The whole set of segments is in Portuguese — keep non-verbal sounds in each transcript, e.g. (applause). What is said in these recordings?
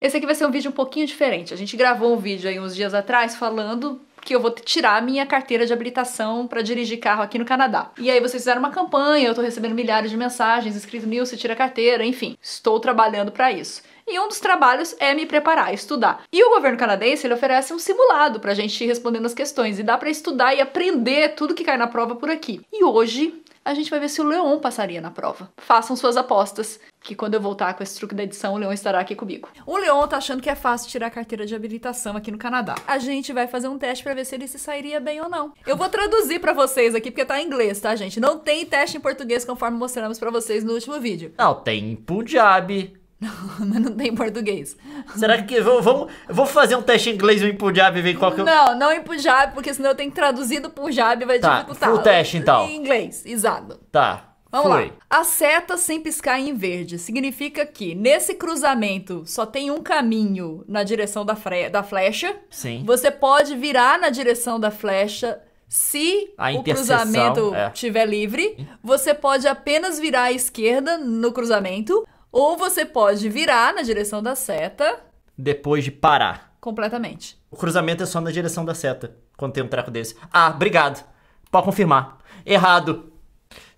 Esse aqui vai ser um vídeo um pouquinho diferente. A gente gravou um vídeo aí uns dias atrás falando que eu vou tirar minha carteira de habilitação para dirigir carro aqui no Canadá. E aí vocês fizeram uma campanha, eu tô recebendo milhares de mensagens escrito Nilce, tira a carteira, enfim. Estou trabalhando para isso. E um dos trabalhos é me preparar, estudar. E o governo canadense, ele oferece um simulado pra gente ir respondendo as questões e dá para estudar e aprender tudo que cai na prova por aqui. E hoje a gente vai ver se o Leon passaria na prova. Façam suas apostas que quando eu voltar com esse truque da edição, o Leon estará aqui comigo. O Leon tá achando que é fácil tirar carteira de habilitação aqui no Canadá. A gente vai fazer um teste para ver se ele se sairia bem ou não. Eu vou traduzir para vocês aqui, porque tá em inglês, tá, gente? Não tem teste em português, conforme mostramos para vocês no último vídeo. Não, tem Punjab. Não, (laughs) mas não tem português. Será que vamos, vou fazer um teste em inglês em Punjab e ver qual que eu... Não, não em Punjab, porque senão eu tenho que traduzir do Punjab e vai tá, dificultar. o teste então. Em inglês, exato. Tá. Vamos Foi. lá. A seta sem piscar em verde significa que nesse cruzamento só tem um caminho na direção da, da flecha. Sim. Você pode virar na direção da flecha se o cruzamento é. tiver livre. Você pode apenas virar à esquerda no cruzamento ou você pode virar na direção da seta depois de parar. Completamente. O cruzamento é só na direção da seta quando tem um treco desse. Ah, obrigado. Pode confirmar. Errado.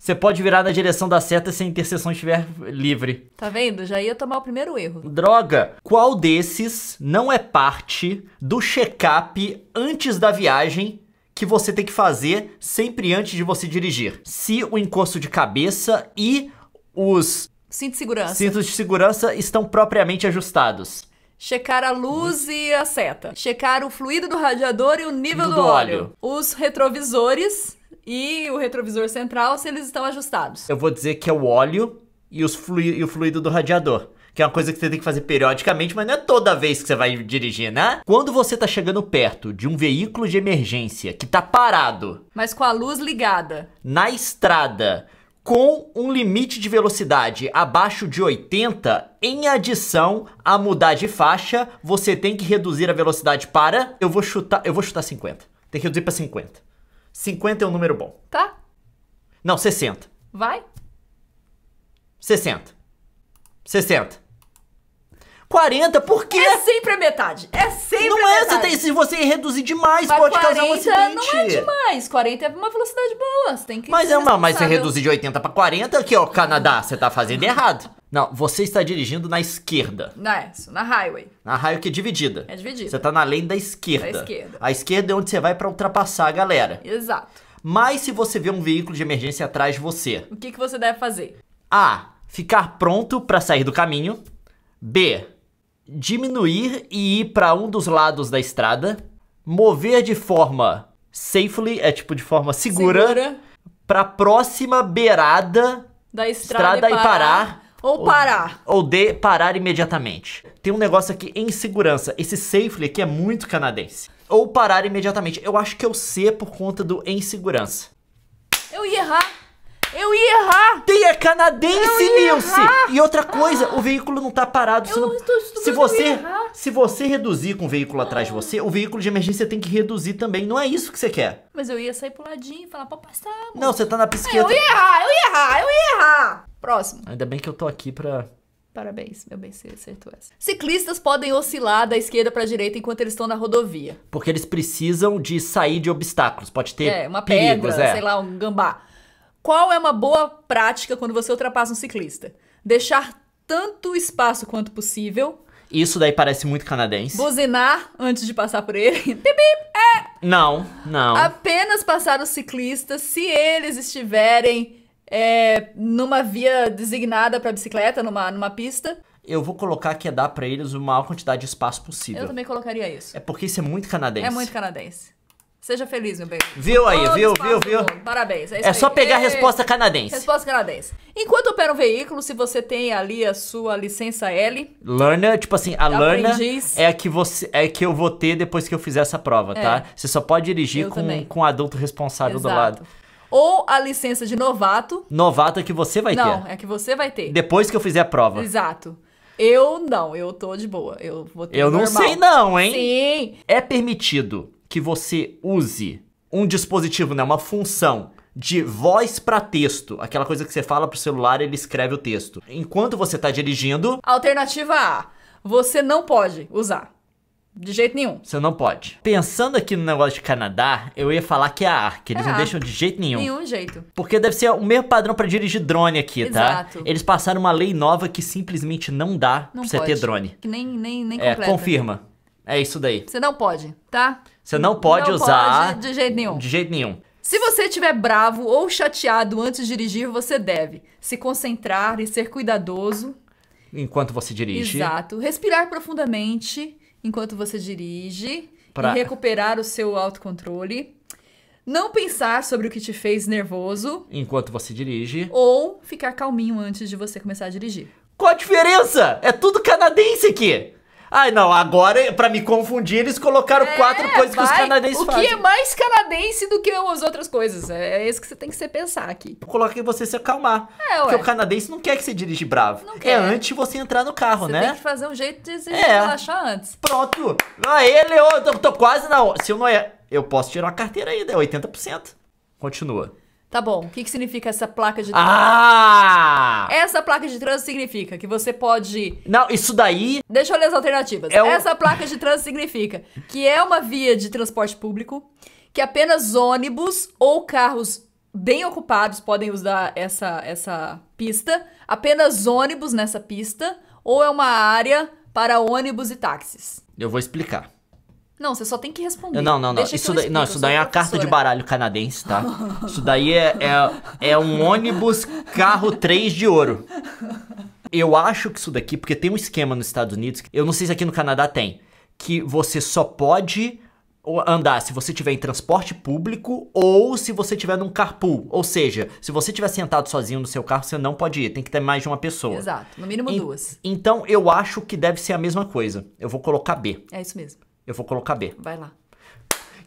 Você pode virar na direção da seta se a interseção estiver livre. Tá vendo? Já ia tomar o primeiro erro. Droga! Qual desses não é parte do check-up antes da viagem que você tem que fazer sempre antes de você dirigir? Se o encosto de cabeça e os Cinto de segurança. Cintos de segurança estão propriamente ajustados. Checar a luz e a seta. Checar o fluido do radiador e o nível do, do óleo. óleo. Os retrovisores e o retrovisor central se eles estão ajustados. Eu vou dizer que é o óleo e, os flu e o fluido do radiador. Que é uma coisa que você tem que fazer periodicamente, mas não é toda vez que você vai dirigir, né? Quando você tá chegando perto de um veículo de emergência que tá parado, mas com a luz ligada, na estrada, com um limite de velocidade abaixo de 80, em adição a mudar de faixa, você tem que reduzir a velocidade para, eu vou chutar, eu vou chutar 50. Tem que reduzir para 50. 50 é um número bom. Tá. Não, 60. Vai. 60. 60. 40, por quê? É sempre a metade. É sempre não a é, metade. Não é, se você reduzir demais, mas pode causar um acidente. não é demais. 40 é uma velocidade boa, você tem que Mas é uma, mas você reduzir de 80 pra 40, aqui ó, Canadá, você tá fazendo errado. Não, você está dirigindo na esquerda. é isso, na highway. Na highway que é dividida. É dividida. Você está na lane da esquerda. Da esquerda. A esquerda é onde você vai para ultrapassar a galera. Exato. Mas se você vê um veículo de emergência atrás de você... O que, que você deve fazer? A. Ficar pronto para sair do caminho. B. Diminuir e ir para um dos lados da estrada. Mover de forma safely, é tipo de forma segura, segura. para próxima beirada da estrada, estrada e parar, e parar ou parar. Ou, de D, parar imediatamente. Tem um negócio aqui em segurança. Esse safely aqui é muito canadense. Ou parar imediatamente. Eu acho que eu o C é por conta do em segurança. Eu ia errar. Eu ia errar! Tem é canadense, Nilce! E outra coisa, o veículo não tá parado. Eu, não... Estou, estou se você Se você reduzir com o veículo atrás de você, o veículo de emergência tem que reduzir também. Não é isso que você quer. Mas eu ia sair puladinho e falar, pra passar. Amor. Não, você tá na psiquiatra. Ah, eu ia errar, eu ia errar, eu ia errar! Próximo. Ainda bem que eu tô aqui pra Parabéns, meu bem, você acertou essa. Ciclistas podem oscilar da esquerda para a direita enquanto eles estão na rodovia. Porque eles precisam de sair de obstáculos. Pode ter é, uma perigos, pedra, é. sei lá, um gambá. Qual é uma boa prática quando você ultrapassa um ciclista? Deixar tanto espaço quanto possível. Isso daí parece muito canadense. Buzinar antes de passar por ele. (laughs) Bip, é. Não, não. Apenas passar os ciclistas se eles estiverem é, numa via designada para bicicleta, numa, numa pista. Eu vou colocar que é dar para eles a maior quantidade de espaço possível. Eu também colocaria isso. É porque isso é muito canadense. É muito canadense. Seja feliz, meu bem. Viu aí, viu, viu, viu? Parabéns. É, é só pegar a resposta canadense. Resposta canadense. Enquanto opera um veículo, se você tem ali a sua licença L. Learner, tipo assim, a Learner é a que você é que eu vou ter depois que eu fizer essa prova, tá? é. tá? Você só pode dirigir com, com um adulto responsável Exato. do lado. Ou a licença de novato. Novato é que você vai Não, ter. Não, é que você vai ter. Depois que eu fizer a prova. Exato. Eu não, eu tô de boa. Eu vou ter Eu normal. não sei não, hein? Sim. É permitido que você use um dispositivo, né, uma função de voz para texto, aquela coisa que você fala pro celular, ele escreve o texto. Enquanto você tá dirigindo, alternativa A, você não pode usar. De jeito nenhum. Você não pode. Pensando aqui no negócio de Canadá, eu ia falar que é a ar, que eles é não ar. deixam de jeito nenhum. Nenhum jeito. Porque deve ser o mesmo padrão para dirigir drone aqui, tá? Exato. Eles passaram uma lei nova que simplesmente não dá não pra você pode. ter drone. Que nem, nem, nem é, completa. É, confirma. É isso daí. Você não pode, tá? Você não pode não usar. Pode de jeito nenhum. De jeito nenhum. Se você estiver bravo ou chateado antes de dirigir, você deve se concentrar e ser cuidadoso. Enquanto você dirige. Exato. Respirar profundamente enquanto você dirige. Pra... E recuperar o seu autocontrole. Não pensar sobre o que te fez nervoso. Enquanto você dirige. Ou ficar calminho antes de você começar a dirigir. Qual a diferença? É tudo canadense aqui! Ai, não, agora, para me confundir, eles colocaram é, quatro coisas vai, que os canadenses o fazem. O que é mais canadense do que as outras coisas. É, é isso que você tem que pensar aqui. Coloca você se acalmar. É, Porque o canadense não quer que você dirige bravo. Não quer. É antes você entrar no carro, você né? tem que fazer um jeito de se é. relaxar antes. Pronto. Aê, Leo, eu tô, tô quase na Se eu não é... Eu posso tirar a carteira ainda, é 80%. Continua. Tá bom, o que, que significa essa placa de trânsito? Ah! Essa placa de trânsito significa que você pode. Não, isso daí. Deixa eu ler as alternativas. É um... Essa placa de trânsito significa que é uma via de transporte público, que apenas ônibus ou carros bem ocupados podem usar essa, essa pista, apenas ônibus nessa pista, ou é uma área para ônibus e táxis. Eu vou explicar. Não, você só tem que responder. Não, não, não. Deixa isso, daí, explico, não isso daí é uma carta de baralho canadense, tá? Isso daí é, é, é um ônibus carro 3 de ouro. Eu acho que isso daqui, porque tem um esquema nos Estados Unidos, eu não sei se aqui no Canadá tem, que você só pode andar se você tiver em transporte público ou se você tiver num carpool. Ou seja, se você tiver sentado sozinho no seu carro, você não pode ir, tem que ter mais de uma pessoa. Exato, no mínimo e, duas. Então eu acho que deve ser a mesma coisa. Eu vou colocar B. É isso mesmo. Eu vou colocar B. Vai lá.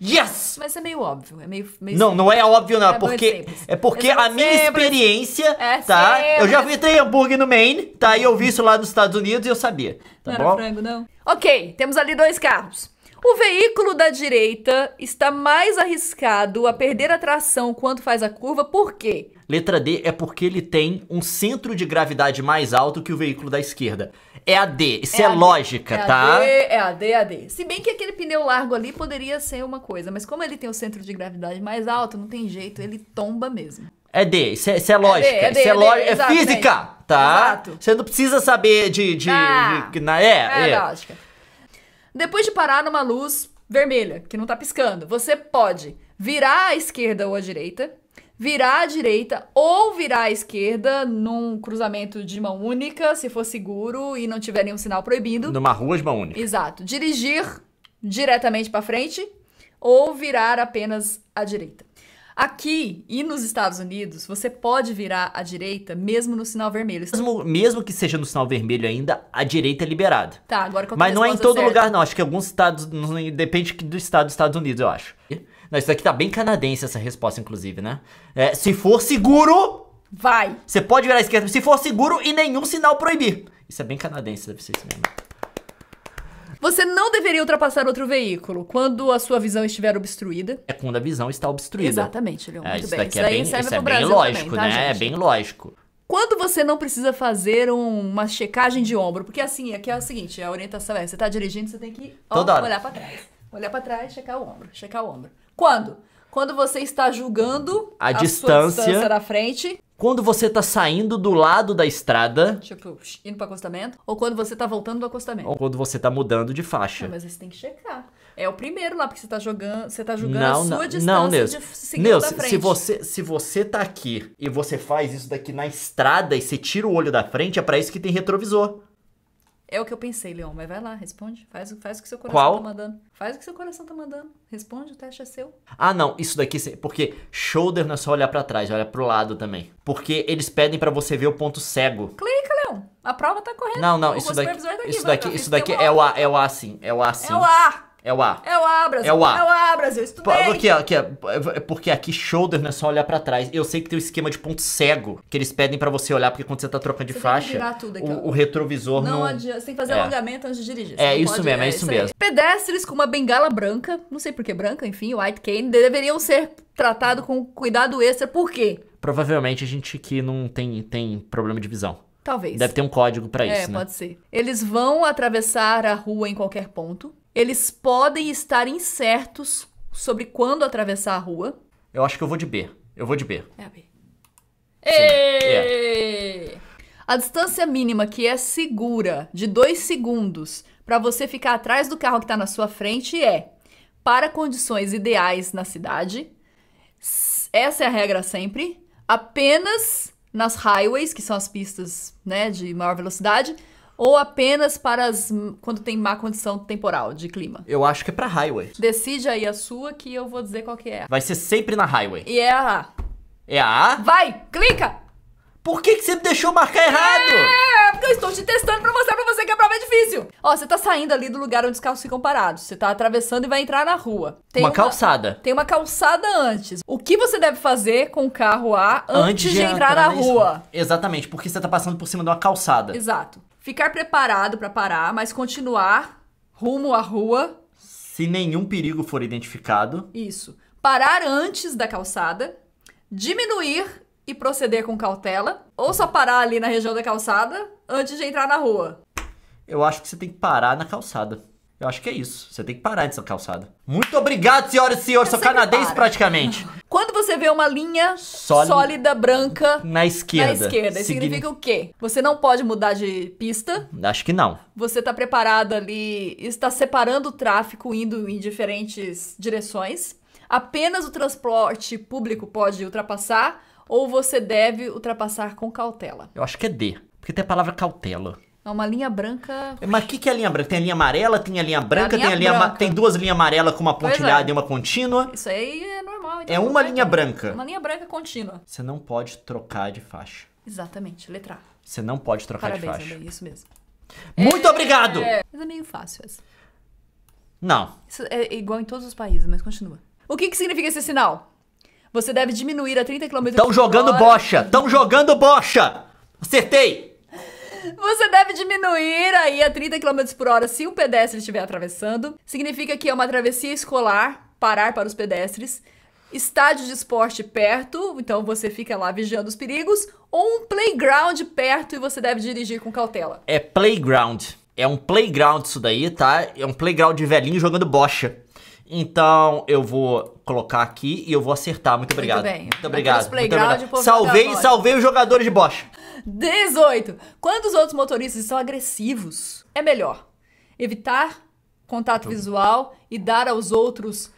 Yes! Mas é meio óbvio, é meio. meio não, simples. não é óbvio, não. É porque, é porque a minha assim. experiência, é tá? Eu já vi assim. hambúrguer no Maine, tá? E eu vi isso lá nos Estados Unidos e eu sabia. Tá não bom? era frango, não. Ok, temos ali dois carros. O veículo da direita está mais arriscado a perder a tração quando faz a curva, por quê? Letra D é porque ele tem um centro de gravidade mais alto que o veículo da esquerda. É a D, isso é, é a lógica, é tá? A D, tá? é a D, é a D. Se bem que aquele pneu largo ali poderia ser uma coisa, mas como ele tem o um centro de gravidade mais alto, não tem jeito, ele tomba mesmo. É D, isso é, isso é lógica, é, D, é, D, isso é, é, D, é, física, tá? Exato. Você não precisa saber de... de, ah, de, de na, é, é, é lógica. Depois de parar numa luz vermelha, que não tá piscando, você pode virar à esquerda ou à direita, virar à direita ou virar à esquerda num cruzamento de mão única, se for seguro e não tiver nenhum sinal proibindo. Numa rua de mão única. Exato. Dirigir diretamente para frente ou virar apenas à direita. Aqui e nos Estados Unidos, você pode virar à direita mesmo no sinal vermelho. Mesmo, mesmo que seja no sinal vermelho ainda, a direita é liberada. Tá, agora qual Mas não é em todo certa? lugar, não. Acho que alguns estados. Depende do estado dos Estados Unidos, eu acho. Não, isso daqui tá bem canadense, essa resposta, inclusive, né? É, se for seguro. Vai! Você pode virar à esquerda se for seguro e nenhum sinal proibir. Isso é bem canadense, deve ser isso mesmo. Você não deveria ultrapassar outro veículo quando a sua visão estiver obstruída. É quando a visão está obstruída. Exatamente, Leon. É, isso bem. daqui é, é bem, isso é bem lógico, também, tá, né? É gente? É bem lógico. Quando você não precisa fazer um, uma checagem de ombro, porque assim, aqui é o seguinte, a orientação é, você está dirigindo, você tem que ó, olhar para trás. Olhar para trás, checar o ombro, checar o ombro. Quando? Quando você está julgando a, a distância, distância da frente quando você tá saindo do lado da estrada. Tipo, indo pro acostamento. Ou quando você tá voltando do acostamento. Ou quando você tá mudando de faixa. Ah, mas você tem que checar. É o primeiro lá, porque você tá jogando. Você tá julgando não, a sua não, distância não, Neus. de seguir Neus, frente. Se você, se você tá aqui e você faz isso daqui na estrada e você tira o olho da frente, é para isso que tem retrovisor. É o que eu pensei, Leon, mas vai lá, responde. Faz, faz o que seu coração Qual? tá mandando. Faz o que seu coração tá mandando. Responde, o teste é seu. Ah, não, isso daqui, porque shoulder não é só olhar para trás, olha pro lado também. Porque eles pedem para você ver o ponto cego. Clica, Leon. A prova tá correndo. Não, não, isso daqui, daqui, isso daqui, isso daqui é o A, é o A sim, é, é o A sim. É o A. É o A, Brasil. É o A. É o A, eu estudei. É porque aqui shoulder não é só olhar pra trás. Eu sei que tem o um esquema de ponto cego que eles pedem pra você olhar, porque quando você tá trocando de você faixa, aqui, o, o, retrovisor não. Não adianta, você tem que fazer é. alongamento antes de dirigir. É isso pode, mesmo, é, é isso mesmo. Aí. Pedestres com uma bengala branca, não sei por que branca, enfim, white cane, deveriam ser tratados com cuidado extra, por quê? Provavelmente a gente que não tem, tem problema de visão. Talvez. Deve ter um código para é, isso, é, né? É, pode ser. Eles vão atravessar a rua em qualquer ponto. Eles podem estar incertos sobre quando atravessar a rua. Eu acho que eu vou de B. Eu vou de B. É a B. Yeah. É. É. A distância mínima que é segura de dois segundos para você ficar atrás do carro que está na sua frente é para condições ideais na cidade. Essa é a regra sempre. Apenas nas highways, que são as pistas né, de maior velocidade, ou apenas para as, quando tem má condição temporal de clima? Eu acho que é pra highway. Decide aí a sua que eu vou dizer qual que é. Vai ser sempre na highway. E é a A. É a A? Vai, clica! Por que, que você me deixou marcar errado? É, porque eu estou te testando pra mostrar pra você que a prova é difícil. Ó, você tá saindo ali do lugar onde os carros ficam parados. Você tá atravessando e vai entrar na rua. Tem uma, uma calçada. Tem uma calçada antes. O que você deve fazer com o carro A antes, antes de, entrar, entrar na rua? Exatamente, porque você tá passando por cima de uma calçada. Exato. Ficar preparado para parar, mas continuar rumo à rua. Se nenhum perigo for identificado. Isso. Parar antes da calçada, diminuir e proceder com cautela, ou só parar ali na região da calçada antes de entrar na rua. Eu acho que você tem que parar na calçada. Eu acho que é isso. Você tem que parar antes da calçada. Muito obrigado, senhoras e senhores. Eu Sou canadense para. praticamente. (laughs) Quando você vê uma linha Soli... sólida, branca na esquerda, na esquerda. Signi... significa o quê? Você não pode mudar de pista. Acho que não. Você está preparado ali, está separando o tráfego indo em diferentes direções. Apenas o transporte público pode ultrapassar ou você deve ultrapassar com cautela. Eu acho que é D, porque tem a palavra cautela. É uma linha branca. É, mas o que, que é a linha branca? Tem a linha amarela, tem a linha é branca, a linha tem, a linha branca. tem duas linhas amarelas com uma é. pontilhada é. e uma contínua. Isso aí é normal. Então é uma linha é branca. Uma linha branca contínua. Você não pode trocar de faixa. Exatamente, letra A. Você não pode trocar Parabéns, de faixa. é isso mesmo. Muito é... obrigado! É... Mas é meio fácil essa. Não. Isso é igual em todos os países, mas continua. O que, que significa esse sinal? Você deve diminuir a 30 km por hora. Estão jogando bocha! Estão jogando bocha! Acertei! Você deve diminuir aí a 30 km por hora se o pedestre estiver atravessando. Significa que é uma travessia escolar, parar para os pedestres estádio de esporte perto, então você fica lá vigiando os perigos, ou um playground perto e você deve dirigir com cautela. É playground. É um playground isso daí, tá? É um playground de velhinho jogando bocha. Então eu vou colocar aqui e eu vou acertar. Muito obrigado. Muito, bem. Muito obrigado. Muito obrigado. Salvei, salvei os jogadores de bocha. 18. Quando os outros motoristas são agressivos, é melhor evitar contato visual e dar aos outros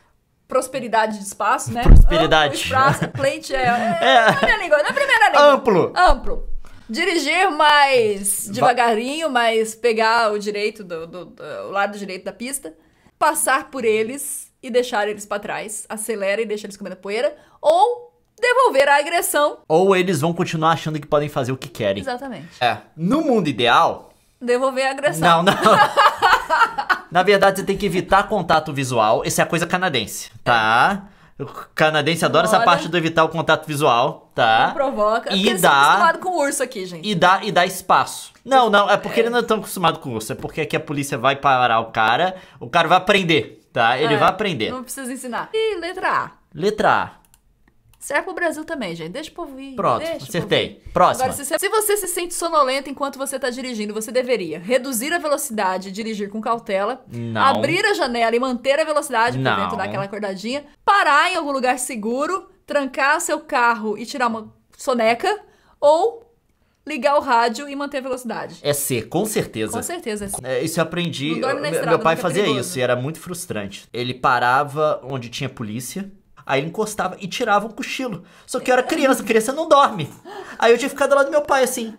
prosperidade de espaço, né? Prosperidade. espaço, (laughs) plate é, é, é. Na, é língua, na é primeira língua. Amplo. Amplo. Dirigir mais devagarinho, mas pegar o direito do, do, do lado direito da pista, passar por eles e deixar eles para trás, acelera e deixa eles comendo poeira, ou devolver a agressão. Ou eles vão continuar achando que podem fazer o que querem. Exatamente. É. No mundo ideal, devolver a agressão. Não, não. (laughs) Na verdade, você tem que evitar contato visual. Essa é a coisa canadense, tá? O canadense adora essa parte do evitar o contato visual, tá? Não provoca. E dá. acostumado com urso aqui, gente. E dá e dá espaço. Não, não, é porque é. eles não estão acostumados com o urso. É porque aqui a polícia vai parar o cara, o cara vai aprender, tá? Ele é. vai aprender. Não precisa ensinar. E letra A. Letra A. Serve pro Brasil também, gente. Deixa o povo ir. Pronto, acertei. Próximo. se você, se você se sente sonolento enquanto você tá dirigindo, você deveria reduzir a velocidade, dirigir com cautela, não. abrir a janela e manter a velocidade por dentro daquela acordadinha, parar em algum lugar seguro, trancar seu carro e tirar uma soneca, ou ligar o rádio e manter a velocidade. É ser, com certeza. Com certeza. É É, isso eu aprendi. Estrada, meu pai fazia isso e era muito frustrante. Ele parava onde tinha polícia Aí ele encostava e tirava um cochilo. Só que eu era criança, criança não dorme. Aí eu tinha ficado lá do meu pai assim.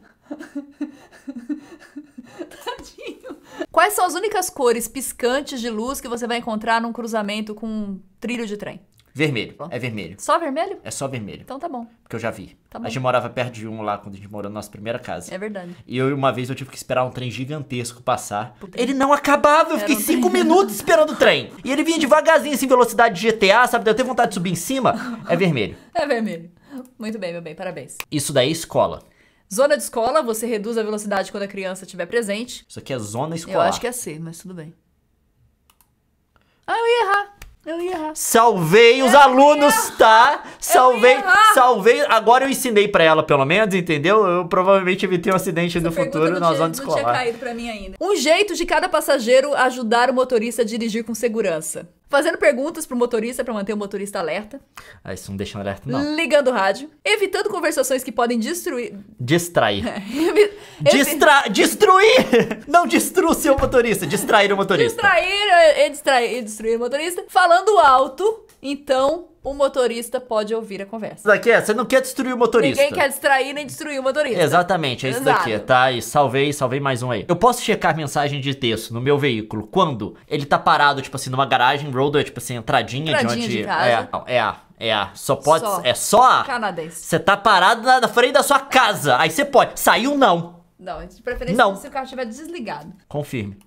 Tadinho. Quais são as únicas cores piscantes de luz que você vai encontrar num cruzamento com um trilho de trem? Vermelho. Bom. É vermelho. Só vermelho? É só vermelho. Então tá bom. Porque eu já vi. Tá a gente morava perto de um lá quando a gente morou na nossa primeira casa. É verdade. E eu, uma vez eu tive que esperar um trem gigantesco passar. Ele não acabava, eu fiquei um cinco trem. minutos esperando o trem. E ele vinha devagarzinho, assim, velocidade de GTA, sabe? Eu tenho vontade de subir em cima. É vermelho. (laughs) é vermelho. Muito bem, meu bem, parabéns. Isso daí é escola. Zona de escola, você reduz a velocidade quando a criança estiver presente. Isso aqui é zona escolar. Eu acho que é C, mas tudo bem. Ah, eu ia errar. Eu ia errar. Salvei os eu alunos, tá? Salvei, salvei. Agora eu ensinei para ela, pelo menos, entendeu? Eu provavelmente evitei um acidente Essa no futuro nós vamos escolar. Não tinha caído pra mim ainda. Um jeito de cada passageiro ajudar o motorista a dirigir com segurança fazendo perguntas pro motorista para manter o motorista alerta. Ah, isso não deixa um alerta, não. Ligando o rádio, evitando conversações que podem destruir. Distrair. (laughs) Distra... Destruir! (laughs) Não destrua o seu motorista, distrair o motorista. Distrair, eh, e distrair, destruir o motorista. Falando alto, então o motorista pode ouvir a conversa. Isso daqui é, você não quer destruir o motorista. Ninguém quer distrair nem destruir o motorista. Exatamente, é isso Exato. daqui, tá? E salvei, salvei mais um aí. Eu posso checar mensagem de texto no meu veículo quando ele tá parado, tipo assim, numa garagem, roadway, tipo assim, entradinha, entradinha de onde... De é. casa. É, não, é a... É a. Só pode. Só. É só a. Canadense. Você tá parado na, na frente da sua casa. Aí você pode. Saiu, não. Não, de preferência não. se o carro estiver desligado. Confirme.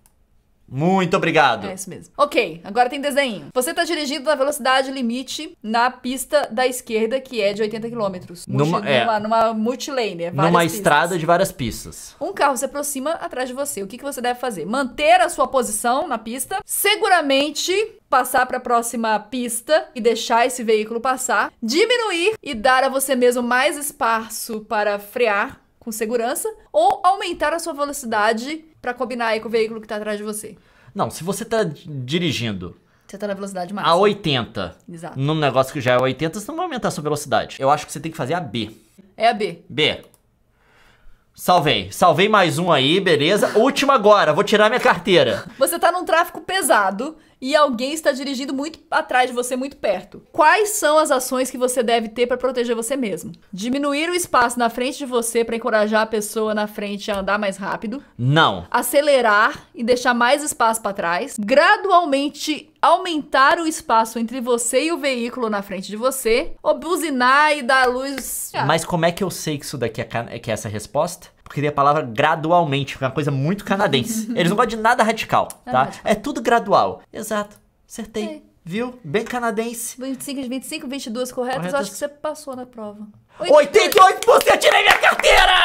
Muito obrigado. É isso mesmo. Ok, agora tem desenho. Você está dirigindo na velocidade limite na pista da esquerda, que é de 80 km. Numa, multi, é, numa, numa multilane. É, numa pistas. estrada de várias pistas. Um carro se aproxima atrás de você. O que, que você deve fazer? Manter a sua posição na pista. Seguramente passar para a próxima pista e deixar esse veículo passar. Diminuir e dar a você mesmo mais espaço para frear com segurança. Ou aumentar a sua velocidade para combinar aí com o veículo que tá atrás de você. Não, se você tá dirigindo. Você tá na velocidade máxima. A 80. Exato. Num negócio que já é 80, você não vai aumentar a sua velocidade. Eu acho que você tem que fazer a B. É a B. B. Salvei. Salvei mais um aí, beleza. Última agora, vou tirar minha carteira. (laughs) Você tá num tráfico pesado e alguém está dirigindo muito atrás de você, muito perto. Quais são as ações que você deve ter para proteger você mesmo? Diminuir o espaço na frente de você para encorajar a pessoa na frente a andar mais rápido? Não. Acelerar e deixar mais espaço para trás? Gradualmente aumentar o espaço entre você e o veículo na frente de você, ou buzinar e dar luz. Mas como é que eu sei que isso daqui é, que é essa resposta? queria a palavra gradualmente, que é uma coisa muito canadense. (laughs) Eles não gostam de nada radical, é tá? Radical. É tudo gradual. Exato. Acertei. É. Viu? Bem canadense. 25, 25, 22 corretas, corretas. acho que você passou na prova. 88%, você tirei minha carteira!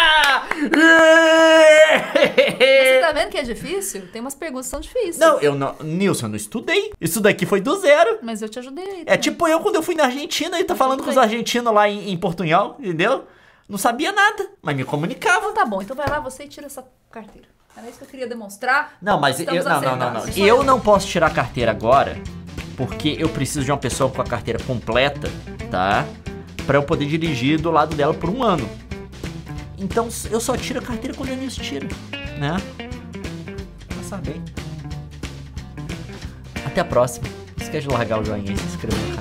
Você tá vendo que é difícil? Tem umas perguntas que são difíceis. Não, eu não. Nilson, eu não estudei. Isso daqui foi do zero. Mas eu te ajudei. É tipo eu quando eu fui na Argentina e tá falando com os argentinos lá em, em Portunhol, entendeu? Não sabia nada, mas me comunicava. Então tá bom, então vai lá você e tira essa carteira. Era isso que eu queria demonstrar. Não, mas eu, não, não, não, não. Eu não posso tirar a carteira agora, porque eu preciso de uma pessoa com a carteira completa, tá? Pra eu poder dirigir do lado dela por um ano. Então eu só tiro a carteira quando eu não tiro, né? Passar bem. Até a próxima. Não esquece de largar o joinha e se inscrever no canal.